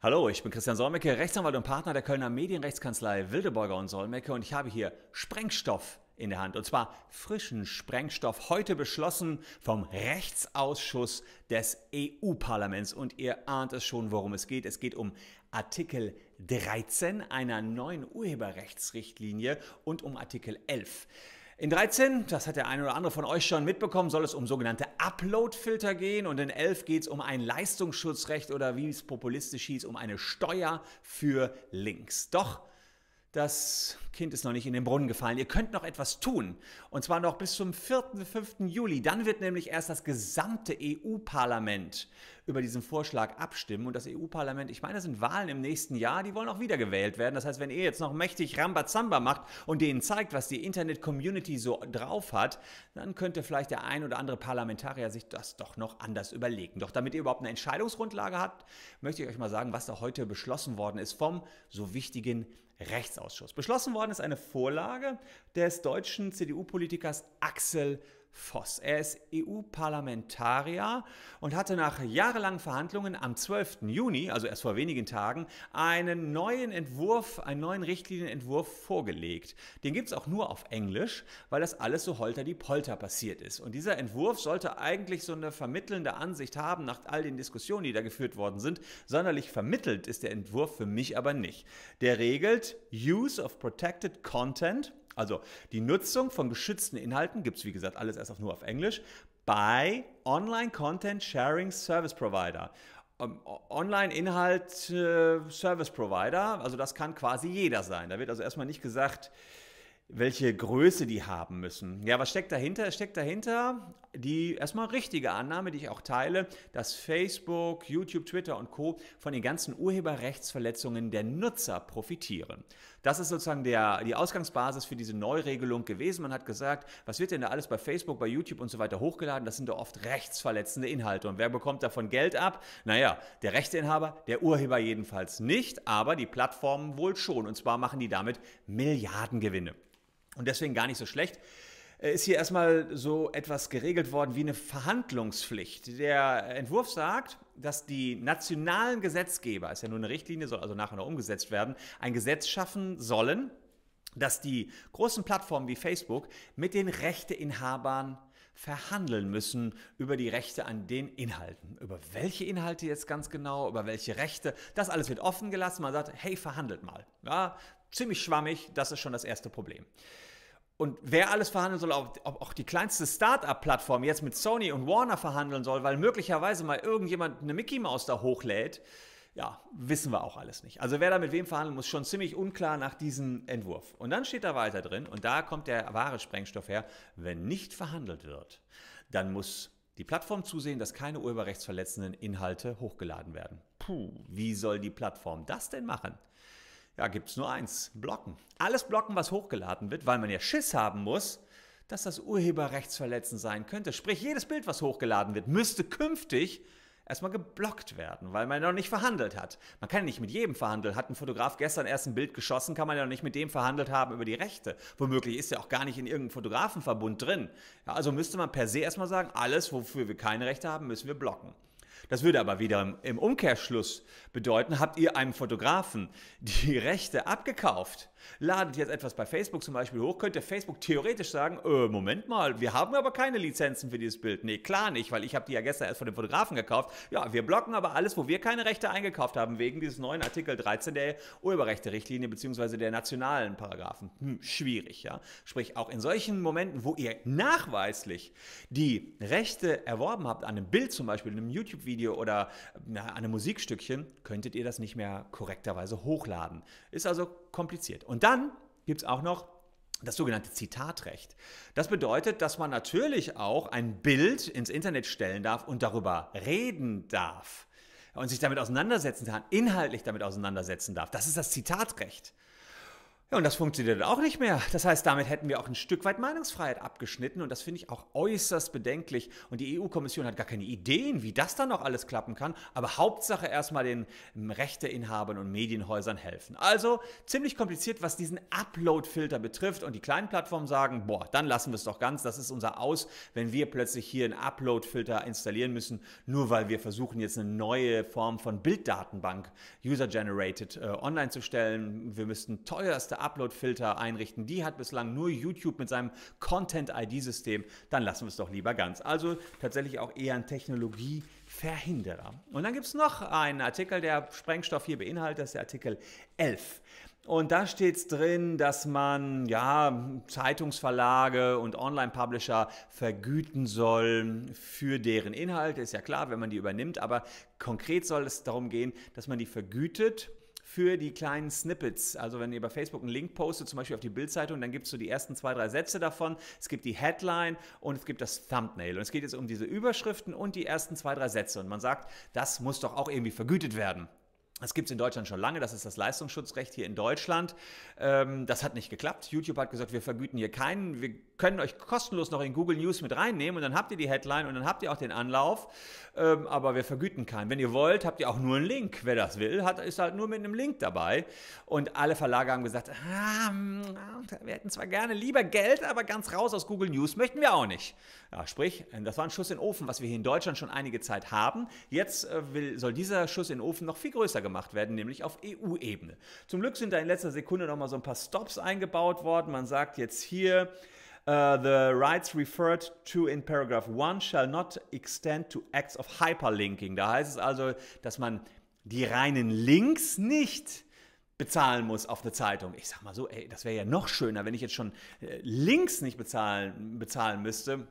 Hallo, ich bin Christian Solmecke, Rechtsanwalt und Partner der Kölner Medienrechtskanzlei Wildeborger und Solmecke und ich habe hier Sprengstoff in der Hand und zwar frischen Sprengstoff, heute beschlossen vom Rechtsausschuss des EU-Parlaments und ihr ahnt es schon, worum es geht. Es geht um Artikel 13 einer neuen Urheberrechtsrichtlinie und um Artikel 11. In 13, das hat der eine oder andere von euch schon mitbekommen, soll es um sogenannte Upload-Filter gehen und in 11 geht es um ein Leistungsschutzrecht oder wie es populistisch hieß, um eine Steuer für Links. Doch das Kind ist noch nicht in den Brunnen gefallen. Ihr könnt noch etwas tun. Und zwar noch bis zum 4. 5. Juli. Dann wird nämlich erst das gesamte EU-Parlament über diesen Vorschlag abstimmen und das EU-Parlament, ich meine, das sind Wahlen im nächsten Jahr, die wollen auch wiedergewählt werden. Das heißt, wenn ihr jetzt noch mächtig Rambazamba macht und denen zeigt, was die Internet-Community so drauf hat, dann könnte vielleicht der ein oder andere Parlamentarier sich das doch noch anders überlegen. Doch damit ihr überhaupt eine Entscheidungsgrundlage habt, möchte ich euch mal sagen, was da heute beschlossen worden ist vom so wichtigen Rechtsausschuss. Beschlossen worden ist eine Vorlage des deutschen CDU-Politikers Axel Voss. Er ist EU-Parlamentarier und hatte nach jahrelangen Verhandlungen am 12. Juni, also erst vor wenigen Tagen, einen neuen Entwurf, einen neuen Richtlinienentwurf vorgelegt. Den gibt es auch nur auf Englisch, weil das alles so holter die Polter passiert ist. Und dieser Entwurf sollte eigentlich so eine vermittelnde Ansicht haben nach all den Diskussionen, die da geführt worden sind. Sonderlich vermittelt ist der Entwurf für mich aber nicht. Der regelt Use of Protected Content also die Nutzung von geschützten Inhalten gibt es, wie gesagt, alles erst auf, nur auf Englisch bei Online Content Sharing Service Provider. Ähm, Online-Inhalt-Service-Provider, äh, also das kann quasi jeder sein. Da wird also erstmal nicht gesagt, welche Größe die haben müssen. Ja, was steckt dahinter? Es steckt dahinter die erstmal richtige Annahme, die ich auch teile, dass Facebook, YouTube, Twitter und Co. von den ganzen Urheberrechtsverletzungen der Nutzer profitieren. Das ist sozusagen der, die Ausgangsbasis für diese Neuregelung gewesen. Man hat gesagt, was wird denn da alles bei Facebook, bei YouTube und so weiter hochgeladen? Das sind doch oft rechtsverletzende Inhalte. Und wer bekommt davon Geld ab? Naja, der Rechteinhaber, der Urheber jedenfalls nicht, aber die Plattformen wohl schon. Und zwar machen die damit Milliardengewinne. Und deswegen gar nicht so schlecht, äh, ist hier erstmal so etwas geregelt worden wie eine Verhandlungspflicht. Der Entwurf sagt, dass die nationalen Gesetzgeber, ist ja nur eine Richtlinie, soll also nachher noch umgesetzt werden, ein Gesetz schaffen sollen, dass die großen Plattformen wie Facebook mit den Rechteinhabern verhandeln müssen über die Rechte an den Inhalten. Über welche Inhalte jetzt ganz genau, über welche Rechte, das alles wird offen gelassen. Man sagt, hey, verhandelt mal. Ja, ziemlich schwammig, das ist schon das erste Problem und wer alles verhandeln soll, ob, auch die kleinste Start-up-Plattform jetzt mit Sony und Warner verhandeln soll, weil möglicherweise mal irgendjemand eine Mickey Mouse da hochlädt, ja, wissen wir auch alles nicht. Also wer da mit wem verhandeln muss, schon ziemlich unklar nach diesem Entwurf. Und dann steht da weiter drin, und da kommt der wahre Sprengstoff her, wenn nicht verhandelt wird, dann muss die Plattform zusehen, dass keine urheberrechtsverletzenden Inhalte hochgeladen werden. Puh, wie soll die Plattform das denn machen? ja, gibt es nur eins, blocken. Alles blocken, was hochgeladen wird, weil man ja Schiss haben muss, dass das urheberrechtsverletzend sein könnte. Sprich, jedes Bild, was hochgeladen wird, müsste künftig erstmal geblockt werden, weil man ja noch nicht verhandelt hat. Man kann ja nicht mit jedem verhandeln. Hat ein Fotograf gestern erst ein Bild geschossen, kann man ja noch nicht mit dem verhandelt haben über die Rechte. Womöglich ist er auch gar nicht in irgendeinem Fotografenverbund drin. Ja, also müsste man per se erstmal sagen, alles, wofür wir keine Rechte haben, müssen wir blocken. Das würde aber wieder im Umkehrschluss bedeuten, habt ihr einem Fotografen die Rechte abgekauft, ladet jetzt etwas bei Facebook zum Beispiel hoch, könnte Facebook theoretisch sagen, äh, Moment mal, wir haben aber keine Lizenzen für dieses Bild. Nee, klar nicht, weil ich habe die ja gestern erst von dem Fotografen gekauft. Ja, wir blocken aber alles, wo wir keine Rechte eingekauft haben, wegen dieses neuen Artikel 13 der Urheberrechte-Richtlinie bzw. der nationalen Paragraphen. Hm, schwierig, ja. Sprich, auch in solchen Momenten, wo ihr nachweislich die Rechte erworben habt, an einem Bild zum Beispiel, in einem YouTube-Video, Musikvideo oder äh, na, einem Musikstückchen, könntet ihr das nicht mehr korrekterweise hochladen. Ist also kompliziert. Und dann gibt es auch noch das sogenannte Zitatrecht. Das bedeutet, dass man natürlich auch ein Bild ins Internet stellen darf und darüber reden darf und sich damit auseinandersetzen kann, inhaltlich damit auseinandersetzen darf. Das ist das Zitatrecht. Ja, und das funktioniert auch nicht mehr. Das heißt, damit hätten wir auch ein Stück weit Meinungsfreiheit abgeschnitten und das finde ich auch äußerst bedenklich. Und die EU-Kommission hat gar keine Ideen, wie das dann noch alles klappen kann, aber Hauptsache erstmal den Rechteinhabern und Medienhäusern helfen. Also ziemlich kompliziert, was diesen Upload-Filter betrifft und die kleinen Plattformen sagen, boah, dann lassen wir es doch ganz, das ist unser Aus, wenn wir plötzlich hier einen Upload-Filter installieren müssen, nur weil wir versuchen jetzt eine neue Form von Bilddatenbank, User-Generated, äh, online zu stellen. Wir müssten teuerste bestimmte Upload-Filter einrichten. Die hat bislang nur YouTube mit seinem Content-ID-System. Dann lassen wir es doch lieber ganz. Also tatsächlich auch eher ein Technologie- Verhinderer. Und dann gibt es noch einen Artikel, der Sprengstoff hier beinhaltet, das ist der Artikel 11. Und da steht es drin, dass man ja, Zeitungsverlage und Online-Publisher vergüten soll für deren Inhalte. Ist ja klar, wenn man die übernimmt, aber konkret soll es darum gehen, dass man die vergütet für die kleinen Snippets. Also wenn ihr bei Facebook einen Link postet, zum Beispiel auf die Bildzeitung, dann gibt es so die ersten zwei, drei Sätze davon. Es gibt die Headline und es gibt das Thumbnail. Und es geht jetzt um diese Überschriften und die ersten zwei, drei Sätze. Und man sagt, das muss doch auch irgendwie vergütet werden. Das gibt es in Deutschland schon lange, das ist das Leistungsschutzrecht hier in Deutschland. Ähm, das hat nicht geklappt. YouTube hat gesagt, wir vergüten hier keinen, wir können euch kostenlos noch in Google News mit reinnehmen und dann habt ihr die Headline und dann habt ihr auch den Anlauf, ähm, aber wir vergüten keinen. Wenn ihr wollt, habt ihr auch nur einen Link. Wer das will, hat, ist halt nur mit einem Link dabei. Und alle Verlage haben gesagt, ah, hm, ah wir hätten zwar gerne lieber Geld, aber ganz raus aus Google News möchten wir auch nicht. Ja, sprich, äh, das war ein Schuss in den Ofen, was wir hier in Deutschland schon einige Zeit haben. Jetzt äh, will, soll dieser Schuss in den Ofen noch viel größer gemacht werden, nämlich auf EU-Ebene. Zum Glück sind da in letzter Sekunde noch mal so ein paar Stops eingebaut worden. Man sagt jetzt hier, äh, the rights referred to in paragraph 1 shall not extend to acts of hyperlinking. Da heißt es also, dass man die reinen Links nicht bezahlen muss auf eine Zeitung. Ich sag mal so, ey, das wäre ja noch schöner, wenn ich jetzt schon äh, Links nicht bezahlen, bezahlen müsste.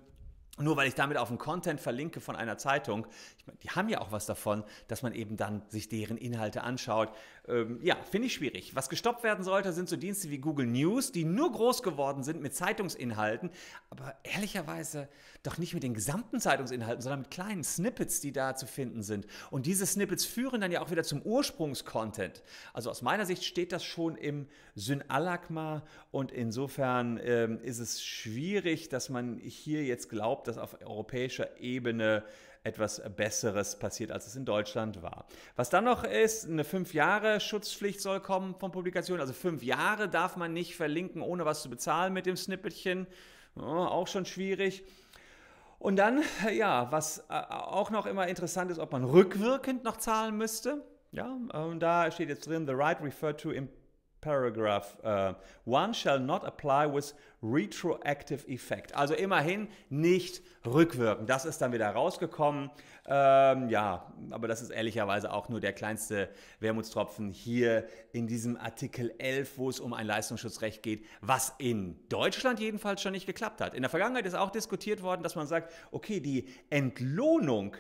Nur weil ich damit auf den Content verlinke von einer Zeitung, ich mein, die haben ja auch was davon, dass man eben dann sich deren Inhalte anschaut. Ähm, ja, finde ich schwierig. Was gestoppt werden sollte, sind so Dienste wie Google News, die nur groß geworden sind mit Zeitungsinhalten, aber ehrlicherweise doch nicht mit den gesamten Zeitungsinhalten, sondern mit kleinen Snippets, die da zu finden sind. Und diese Snippets führen dann ja auch wieder zum Ursprungskontent. Also aus meiner Sicht steht das schon im Synalagma und insofern ähm, ist es schwierig, dass man hier jetzt glaubt, dass auf europäischer Ebene etwas Besseres passiert, als es in Deutschland war. Was dann noch ist, eine 5-Jahre-Schutzpflicht soll kommen von Publikationen. Also 5 Jahre darf man nicht verlinken, ohne was zu bezahlen mit dem Snippetchen. Oh, auch schon schwierig. Und dann, ja, was äh, auch noch immer interessant ist, ob man rückwirkend noch zahlen müsste. Ja, und ähm, da steht jetzt drin, the right referred to Paragraph uh, one shall not apply with retroactive effect. Also immerhin nicht rückwirkend. Das ist dann wieder rausgekommen. Ähm, ja, aber das ist ehrlicherweise auch nur der kleinste Wermutstropfen hier in diesem Artikel 11, wo es um ein Leistungsschutzrecht geht, was in Deutschland jedenfalls schon nicht geklappt hat. In der Vergangenheit ist auch diskutiert worden, dass man sagt, okay, die Entlohnung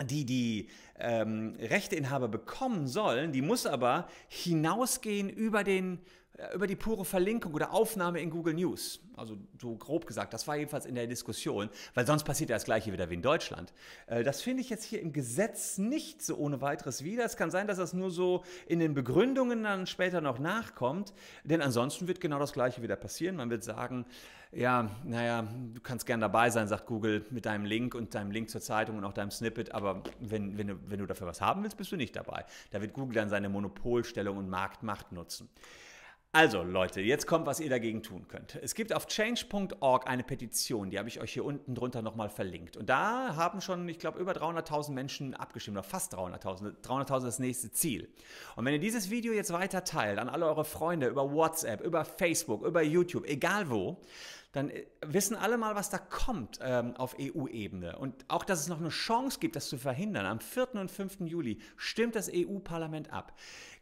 die die ähm, Rechteinhaber bekommen sollen, die muss aber hinausgehen über den äh, über die pure Verlinkung oder Aufnahme in Google News. Also so grob gesagt, das war jedenfalls in der Diskussion, weil sonst passiert ja das gleiche wieder wie in Deutschland. Äh, das finde ich jetzt hier im Gesetz nicht so ohne weiteres wieder. Es kann sein, dass das nur so in den Begründungen dann später noch nachkommt, denn ansonsten wird genau das gleiche wieder passieren. Man wird sagen, ja, naja, du kannst gern dabei sein, sagt Google, mit deinem Link und deinem Link zur Zeitung und auch deinem Snippet, aber wenn, wenn, du, wenn du dafür was haben willst, bist du nicht dabei. Da wird Google dann seine Monopolstellung und Marktmacht nutzen. Also Leute, jetzt kommt, was ihr dagegen tun könnt. Es gibt auf change.org eine Petition, die habe ich euch hier unten drunter nochmal verlinkt. Und da haben schon, ich glaube, über 300.000 Menschen abgestimmt oder fast 300.000. 300.000 ist das nächste Ziel. Und wenn ihr dieses Video jetzt weiter teilt an alle eure Freunde über WhatsApp, über Facebook, über YouTube, egal wo, dann äh, wissen alle mal, was da kommt ähm, auf EU-Ebene. Und auch, dass es noch eine Chance gibt, das zu verhindern. Am 4. und 5. Juli stimmt das EU-Parlament ab.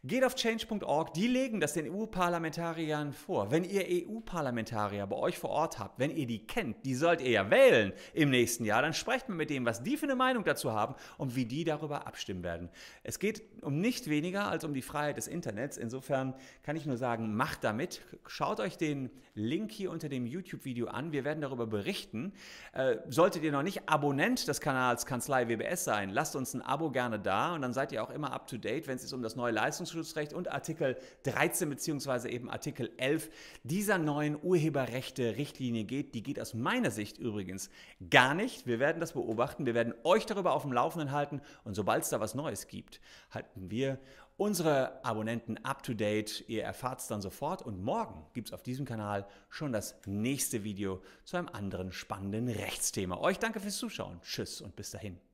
Geht auf change.org, die legen das den EU-Parlamentariern vor. Wenn ihr EU-Parlamentarier bei euch vor Ort habt, wenn ihr die kennt, die sollt ihr ja wählen im nächsten Jahr, dann sprecht mal mit denen, was die für eine Meinung dazu haben und wie die darüber abstimmen werden. Es geht um nicht weniger als um die Freiheit des Internets. Insofern kann ich nur sagen, macht damit. Schaut euch den Link hier unter dem YouTube YouTube-Video an. Wir werden darüber berichten. Äh, solltet ihr noch nicht Abonnent des Kanals Kanzlei WBS sein, lasst uns ein Abo gerne da und dann seid ihr auch immer up to date, wenn es um das neue Leistungsschutzrecht und Artikel 13 bzw. eben Artikel 11 dieser neuen Urheberrechte-Richtlinie geht. Die geht aus meiner Sicht übrigens gar nicht. Wir werden das beobachten. Wir werden euch darüber auf dem Laufenden halten und sobald es da was Neues gibt, halten wir unsere Abonnenten up-to-date. Ihr erfahrt es dann sofort und morgen gibt es auf diesem Kanal schon das nächste Video zu einem anderen spannenden Rechtsthema. Euch danke fürs Zuschauen. Tschüss und bis dahin.